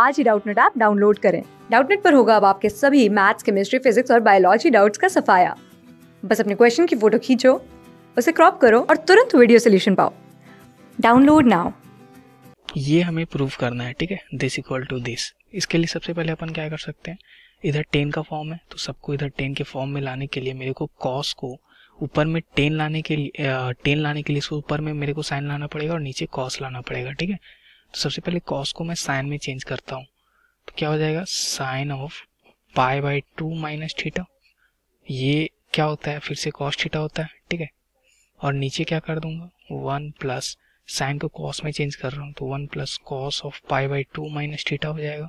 आज ही Doubtnut app download करें डाउटनेट पर होगा अब आपके सभी मैथ्स केमिस्ट्री फिजिक्स और बायोलॉजी डाउट्स का सफाया बस अपने क्वेश्चन की फोटो खींचो उसे क्रॉप करो और तुरंत वीडियो सोल्यूशन पाओ डाउनलोड नाउ ये हमें प्रूव करना है ठीक है दिस इक्वल टू दिस इसके लिए सबसे पहले अपन क्या कर सकते हैं इधर टेन का फॉर्म है तो सबको इधर टेन के फॉर्म में लाने के लिए मेरे को कॉस को ऊपर में टेन लाने के लिए टेन लाने के लिए इसको ऊपर में मेरे को साइन लाना पड़ेगा और नीचे कॉस लाना पड़ेगा ठीक है तो सबसे पहले कॉस को मैं साइन में चेंज करता हूँ तो क्या हो जाएगा sine of pi by two minus theta ये क्या होता है फिर से कॉस थीटा होता है ठीक है और नीचे क्या कर दूंगा वन प्लस साइन को कॉस में चेंज कर रहा हूँ तो one plus cos of pi by two minus theta हो जाएगा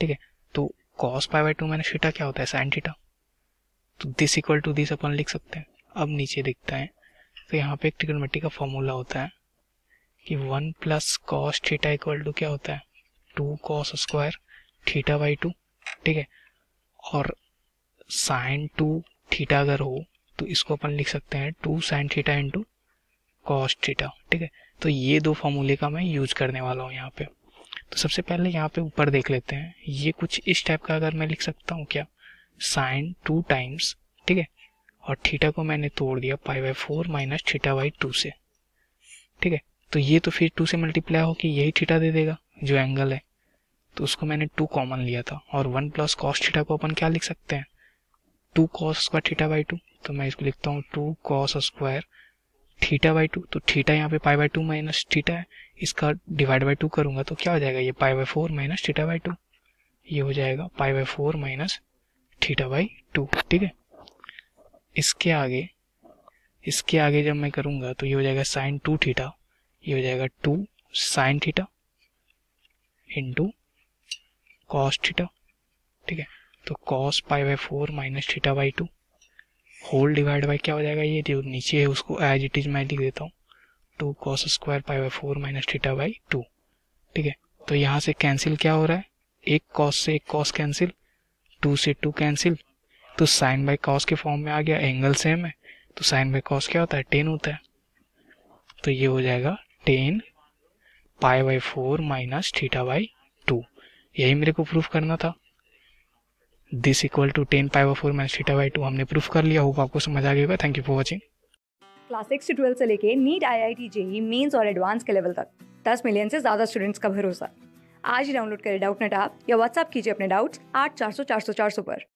ठीक है तो cos pi by two minus theta क्या होता है साइन थीटा तो दिस इक्वल टू दिस अपन लिख सकते हैं अब नीचे दिखता है तो यहाँ पे एक ट्रिग्नोमेट्री का फॉर्मूला होता है कि one plus cos theta equal to क्या होता है two cos square theta by two ठीक है और साइन टू थीटा अगर हो तो इसको अपन लिख सकते हैं two sine theta two cos theta ठीक है तो ये दो फॉर्मूले का मैं यूज करने वाला हूँ यहाँ पे तो सबसे पहले यहाँ पे ऊपर देख लेते हैं ये कुछ इस टाइप का अगर मैं लिख सकता हूँ क्या साइन टू टाइम्स ठीक है और थीटा को मैंने तोड़ दिया pi by four minus theta by two से ठीक है तो ये तो फिर टू से मल्टीप्लाई होकर यही ठीठा दे देगा जो एंगल है तो उसको मैंने टू कॉमन लिया था और वन प्लस कॉस ठीठा को अपन क्या लिख सकते हैं two cos square theta by two तो मैं इसको लिखता हूँ two cos square theta by two तो थीटा यहाँ पे pi by two minus theta है इसका डिवाइड बाई टू करूंगा तो क्या हो जाएगा ये pi by four minus theta by two ये हो जाएगा pi by four minus theta by two ठीक है इसके आगे इसके आगे जब मैं करूंगा तो ये हो जाएगा साइन टू थीटा ये हो जाएगा two sine theta into cos theta ठीक है तो cos pi by four minus theta by two whole divide by क्या हो जाएगा ये जो नीचे है उसको एज इट इज मैं लिख देता हूँ two cos square pi by four minus theta by two ठीक है तो यहाँ से कैंसिल क्या हो रहा है एक कॉस से एक कॉस कैंसिल टू से टू कैंसिल तो साइन बाई कॉस के फॉर्म में आ गया एंगल सेम है तो साइन बाई कॉस क्या होता है टेन होता है तो ये हो जाएगा tan pi by four minus theta by two यही मेरे को प्रूफ करना था this equal to tan pi by four minus theta by two हमने प्रूफ कर लिया होगा आपको समझ आ गया होगा thank you for watching class six से ट्वेल्थ से लेके NEET I I T JEE mains और एडवांस के लेवल तक दस मिलियन से ज़्यादा स्टूडेंट्स का भरोसा आज ही डाउनलोड करें डाउट नेट आप या व्हाट्सअप कीजिए अपने डाउट्स आठ चार सौ चार सौ चार सौ पर